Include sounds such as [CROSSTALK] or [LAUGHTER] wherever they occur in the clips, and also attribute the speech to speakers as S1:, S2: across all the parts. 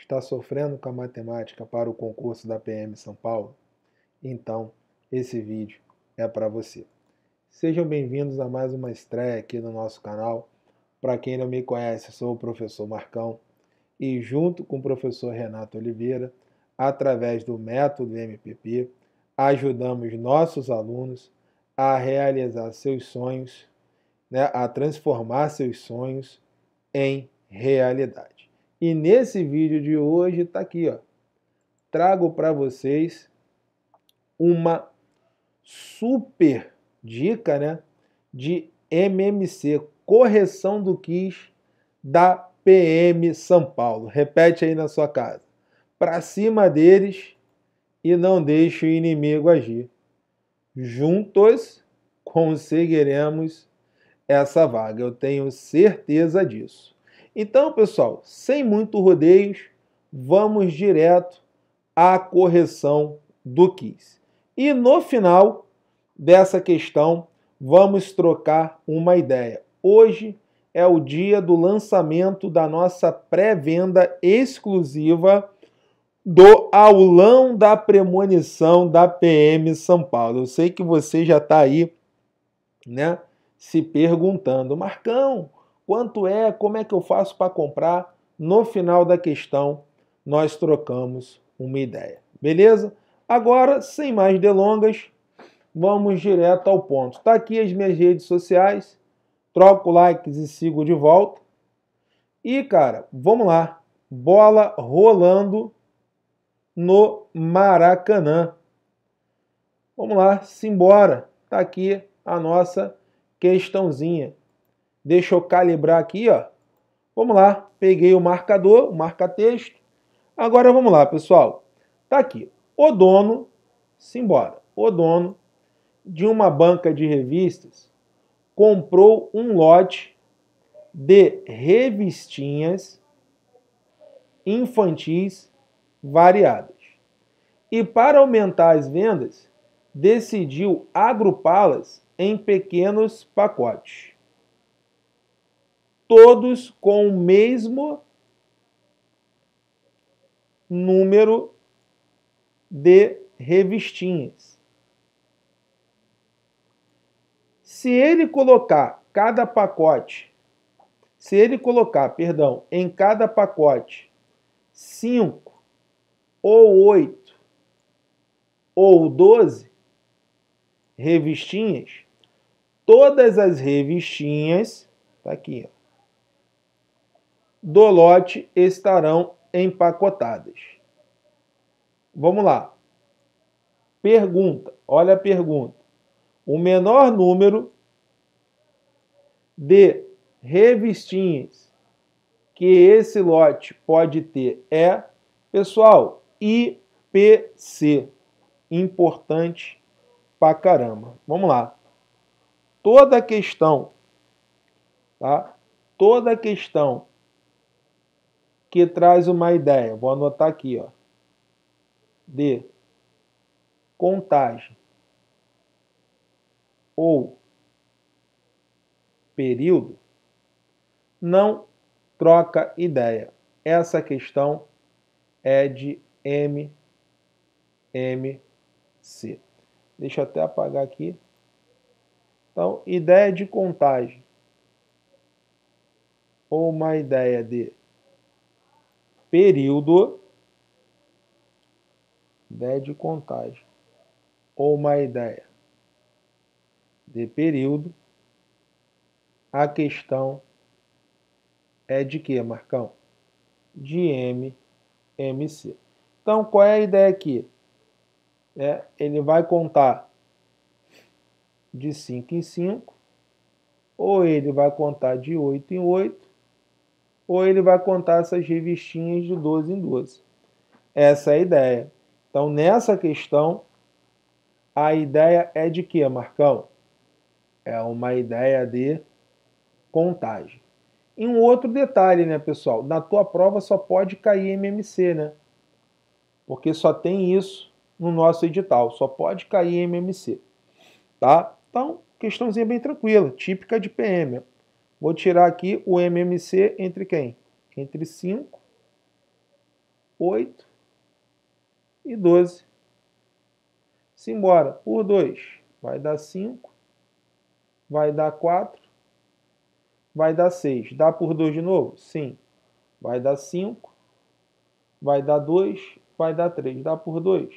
S1: está sofrendo com a matemática para o concurso da PM São Paulo? Então, esse vídeo é para você. Sejam bem-vindos a mais uma estreia aqui no nosso canal. Para quem não me conhece, sou o professor Marcão e, junto com o professor Renato Oliveira, através do método MPP, ajudamos nossos alunos a realizar seus sonhos, né, a transformar seus sonhos em realidade. E nesse vídeo de hoje está aqui, ó. Trago para vocês uma super dica, né, de MMC, correção do quiz da PM São Paulo. Repete aí na sua casa. Para cima deles e não deixe o inimigo agir. Juntos conseguiremos essa vaga. Eu tenho certeza disso. Então, pessoal, sem muito rodeios, vamos direto à correção do quiz. E no final dessa questão, vamos trocar uma ideia. Hoje é o dia do lançamento da nossa pré-venda exclusiva do aulão da premonição da PM São Paulo. Eu sei que você já está aí, né, se perguntando, Marcão, quanto é, como é que eu faço para comprar. No final da questão, nós trocamos uma ideia, beleza? Agora, sem mais delongas, vamos direto ao ponto. Está aqui as minhas redes sociais, troco likes e sigo de volta. E, cara, vamos lá. Bola rolando no Maracanã. Vamos lá, simbora. Está aqui a nossa questãozinha. Deixa eu calibrar aqui, ó. Vamos lá, peguei o marcador, o marca-texto. Agora vamos lá, pessoal. Tá aqui, o dono, simbora, o dono de uma banca de revistas comprou um lote de revistinhas infantis variadas. E para aumentar as vendas, decidiu agrupá-las em pequenos pacotes todos com o mesmo número de revistinhas. Se ele colocar cada pacote, se ele colocar, perdão, em cada pacote 5 ou 8 ou 12 revistinhas, todas as revistinhas, tá aqui, ó, do lote estarão empacotadas. Vamos lá. Pergunta, olha a pergunta. O menor número de revistinhas que esse lote pode ter é, pessoal, IPC. Importante pra caramba. Vamos lá. Toda questão, tá? Toda questão que traz uma ideia. Vou anotar aqui, ó. De contagem ou período, não troca ideia. Essa questão é de MMC. Deixa eu até apagar aqui. Então, ideia de contagem ou uma ideia de período né, de contagem ou uma ideia de período, a questão é de que, Marcão? De M, MC. Então, qual é a ideia aqui? É, ele vai contar de 5 em 5, ou ele vai contar de 8 em 8, ou ele vai contar essas revistinhas de 12 em 12. Essa é a ideia. Então, nessa questão, a ideia é de que, Marcão? É uma ideia de contagem. E um outro detalhe, né, pessoal? Na tua prova só pode cair MMC, né? Porque só tem isso no nosso edital, só pode cair MMC, tá? Então, questãozinha bem tranquila, típica de PM. Vou tirar aqui o MMC entre quem? Entre 5, 8 e 12. Simbora, por 2 vai dar 5, vai dar 4, vai dar 6. Dá por 2 de novo? Sim. Vai dar 5, vai dar 2, vai dar 3. Dá por 2?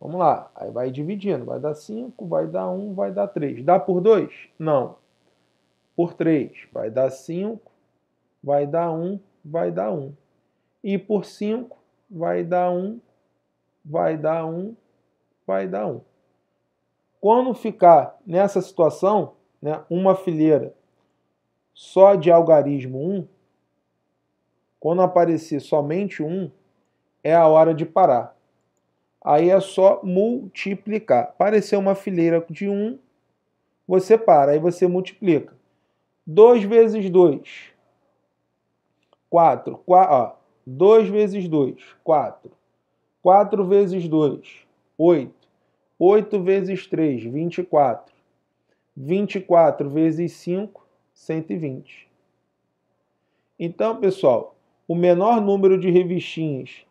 S1: Vamos lá, aí vai dividindo, vai dar 5, vai dar 1, um, vai dar 3. Dá por 2? Não por 3, vai dar 5, vai dar 1, vai dar 1. E por 5, vai dar 1, vai dar 1, vai dar 1. Quando ficar nessa situação, né, uma fileira só de algarismo 1, quando aparecer somente 1, é a hora de parar. Aí é só multiplicar. Apareceu uma fileira de 1, você para, aí você multiplica. 2 vezes 2, 4. 4 ó, 2 vezes 2, 4. 4 vezes 2, 8. 8 vezes 3, 24. 24 vezes 5, 120. Então, pessoal, o menor número de revistinhas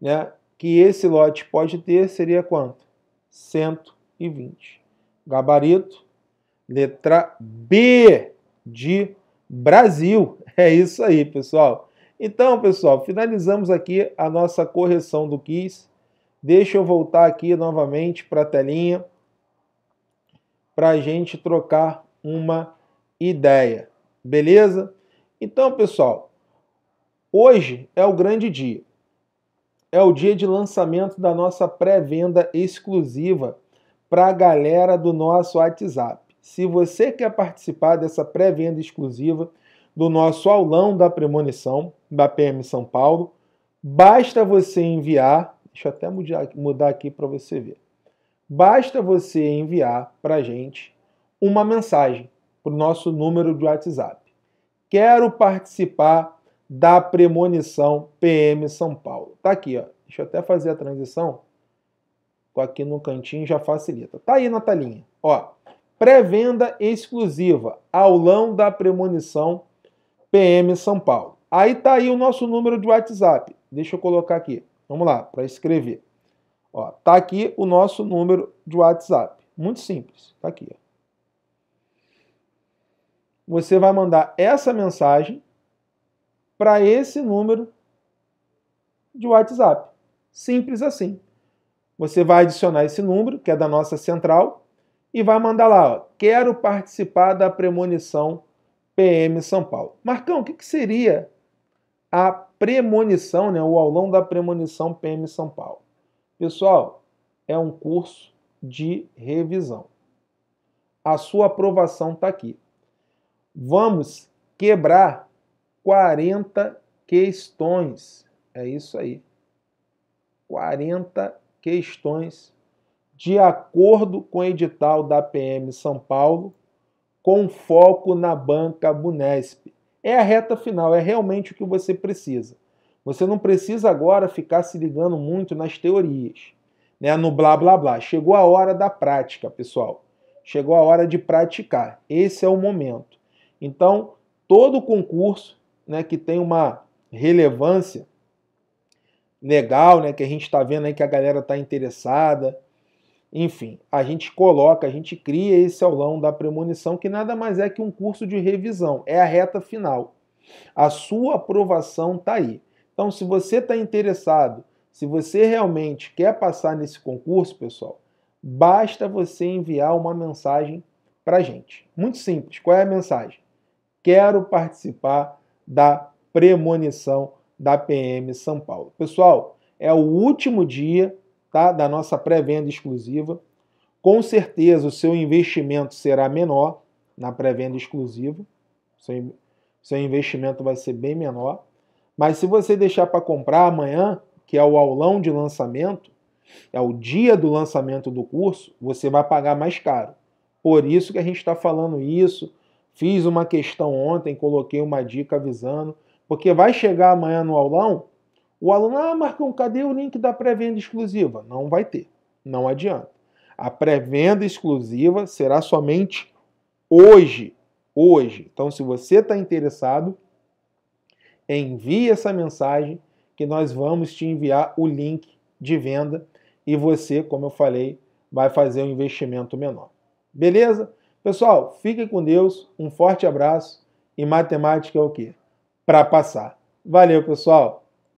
S1: né, que esse lote pode ter seria quanto? 120. Gabarito, letra B de Brasil. [LAUGHS] É isso aí, pessoal. Então, pessoal, finalizamos aqui a nossa correção do quiz. Deixa eu voltar aqui novamente para a telinha para a gente trocar uma ideia, beleza? Então, pessoal, hoje é o grande dia. É o dia de lançamento da nossa pré-venda exclusiva para a galera do nosso WhatsApp se você quer participar dessa pré-venda exclusiva do nosso aulão da premonição da PM São Paulo, basta você enviar, deixa eu até mudar, mudar aqui para você ver. Basta você enviar para a gente uma mensagem para o nosso número de WhatsApp. Quero participar da premonição PM São Paulo. Tá aqui, ó. Deixa eu até fazer a transição. Tô aqui no cantinho já facilita. Tá aí na telinha. Ó, Pré-venda exclusiva, aulão da premonição PM São Paulo. Aí tá aí o nosso número de WhatsApp. Deixa eu colocar aqui. Vamos lá, para escrever. Ó, tá aqui o nosso número de WhatsApp. Muito simples, tá aqui. Ó. Você vai mandar essa mensagem para esse número de WhatsApp. Simples assim. Você vai adicionar esse número, que é da nossa central, e vai mandar lá, ó, quero participar da premonição PM São Paulo. Marcão, o que, que seria a premonição, né, o aulão da premonição PM São Paulo? Pessoal, é um curso de revisão. A sua aprovação está aqui. Vamos quebrar 40 questões. É isso aí. 40 questões de acordo com o edital da PM São Paulo, com foco na banca Bunesp. É a reta final, é realmente o que você precisa. Você não precisa agora ficar se ligando muito nas teorias, né? no blá blá blá. Chegou a hora da prática, pessoal. Chegou a hora de praticar. Esse é o momento. Então, todo concurso né, que tem uma relevância legal, né, que a gente está vendo aí que a galera está interessada, enfim, a gente coloca, a gente cria esse aulão da premonição que nada mais é que um curso de revisão, é a reta final. A sua aprovação está aí. Então, se você está interessado, se você realmente quer passar nesse concurso, pessoal, basta você enviar uma mensagem para a gente. Muito simples. Qual é a mensagem? Quero participar da premonição da PM São Paulo. Pessoal, é o último dia tá? da nossa pré-venda exclusiva. Com certeza o seu investimento será menor na pré-venda exclusiva. Seu, seu investimento vai ser bem menor. Mas se você deixar para comprar amanhã, que é o aulão de lançamento, é o dia do lançamento do curso, você vai pagar mais caro. Por isso que a gente está falando isso. Fiz uma questão ontem, coloquei uma dica avisando, porque vai chegar amanhã no aulão, o aluno, ah, Marcão, cadê o link da pré-venda exclusiva? Não vai ter, não adianta. A pré-venda exclusiva será somente hoje, hoje. Então, se você está interessado, envie essa mensagem que nós vamos te enviar o link de venda e você, como eu falei, vai fazer um investimento menor. Beleza? Pessoal, fiquem com Deus, um forte abraço e matemática é o quê? Para passar. Valeu, pessoal!